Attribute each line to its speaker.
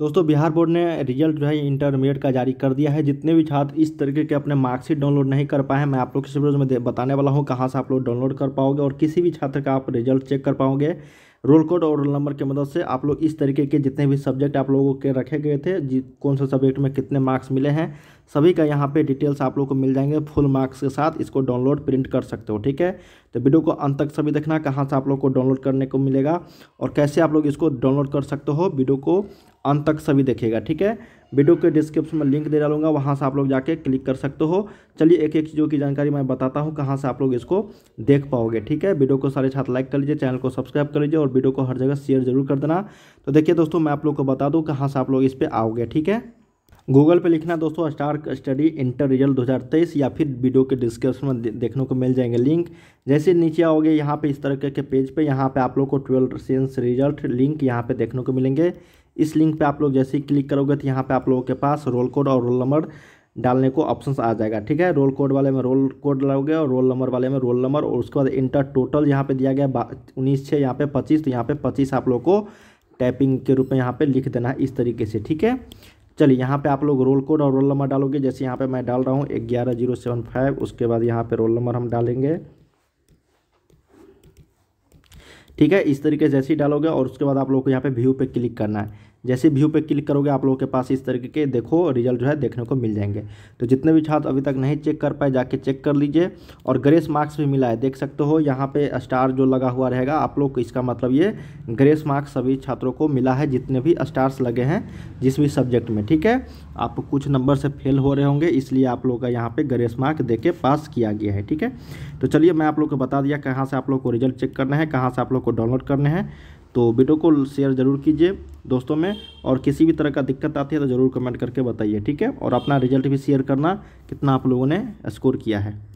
Speaker 1: दोस्तों बिहार बोर्ड ने रिजल्ट जो है इंटरमीडिएट का जारी कर दिया है जितने भी छात्र इस तरीके के अपने मार्कशीट डाउनलोड नहीं कर पाए हैं मैं आप लोग किसी वीडियो में बताने वाला हूं कहां से आप लोग डाउनलोड कर पाओगे और किसी भी छात्र का आप रिजल्ट चेक कर पाओगे रोल कोड और रोल नंबर की मदद से आप लोग इस तरीके के जितने भी सब्जेक्ट आप लोगों के रखे गए थे कौन से सब्जेक्ट में कितने मार्क्स मिले हैं सभी का यहाँ पे डिटेल्स आप लोग को मिल जाएंगे फुल मार्क्स के साथ इसको डाउनलोड प्रिंट कर सकते हो ठीक है तो वीडियो को अंत तक सभी देखना कहाँ से आप लोग को डाउनलोड करने को मिलेगा और कैसे आप लोग इसको डाउनलोड कर सकते हो वीडियो को अंत तक सभी देखिएगा ठीक है वीडियो के डिस्क्रिप्शन में लिंक दे डालूंगा वहाँ से आप लोग जाके क्लिक कर सकते हो चलिए एक एक चीज़ों की जानकारी मैं बताता हूँ कहाँ से आप लोग इसको देख पाओगे ठीक है वीडियो को सारे छात्र लाइक कर लीजिए चैनल को सब्सक्राइब कर लीजिए और वीडियो को हर जगह शेयर जरूर कर देना तो देखिए दोस्तों मैं आप लोग को बता दूँ कहाँ से आप लोग इस पर आओगे ठीक है गूगल पे लिखना दोस्तों स्टार स्टडी इंटर रिजल्ट 2023 या फिर वीडियो के डिस्क्रिप्शन में देखने को मिल जाएंगे लिंक जैसे नीचे आओगे यहाँ पे इस तरह के पेज पे यहाँ पे आप लोग को ट्वेल्व सेंस रिजल्ट लिंक यहाँ पे देखने को मिलेंगे इस लिंक पे आप लोग जैसे ही क्लिक करोगे तो यहाँ पर आप लोगों के पास रोल कोड और रोल नंबर डालने को ऑप्शन आ जाएगा ठीक है रोल कोड वाले में रोल कोड डालोगे और रोल नंबर वाले में रोल नंबर और उसके बाद इंटर टोटल यहाँ पर दिया गया उन्नीस छः यहाँ पे पच्चीस तो यहाँ पे पच्चीस आप लोग को टाइपिंग के रूप में यहाँ पे लिख देना है इस तरीके से ठीक है चलिए यहाँ पे आप लोग रोल कोड और रोल नंबर डालोगे जैसे यहाँ पे मैं डाल रहा हूँ ग्यारह जीरो सेवन फाइव उसके बाद यहाँ पे रोल नंबर हम डालेंगे ठीक है इस तरीके से जैसे ही डालोगे और उसके बाद आप लोग को यहाँ पे व्यू पे क्लिक करना है जैसे व्यू पे क्लिक करोगे आप लोगों के पास इस तरीके के देखो रिजल्ट जो है देखने को मिल जाएंगे तो जितने भी छात्र अभी तक नहीं चेक कर पाए जाके चेक कर लीजिए और ग्रेस मार्क्स भी मिला है देख सकते हो यहाँ पे स्टार जो लगा हुआ रहेगा आप लोग इसका मतलब ये ग्रेस मार्क्स सभी छात्रों को मिला है जितने भी स्टार्स लगे हैं जिस भी सब्जेक्ट में ठीक है आप कुछ नंबर से फेल हो रहे होंगे इसलिए आप लोग का यहाँ पे ग्रेस मार्क दे के पास किया गया है ठीक है तो चलिए मैं आप लोग को बता दिया कहाँ से आप लोग को रिजल्ट चेक करना है कहाँ से आप लोग को डाउनलोड करना है तो वीडियो को शेयर ज़रूर कीजिए दोस्तों में और किसी भी तरह का दिक्कत आती है तो ज़रूर कमेंट करके बताइए ठीक है और अपना रिजल्ट भी शेयर करना कितना आप लोगों ने स्कोर किया है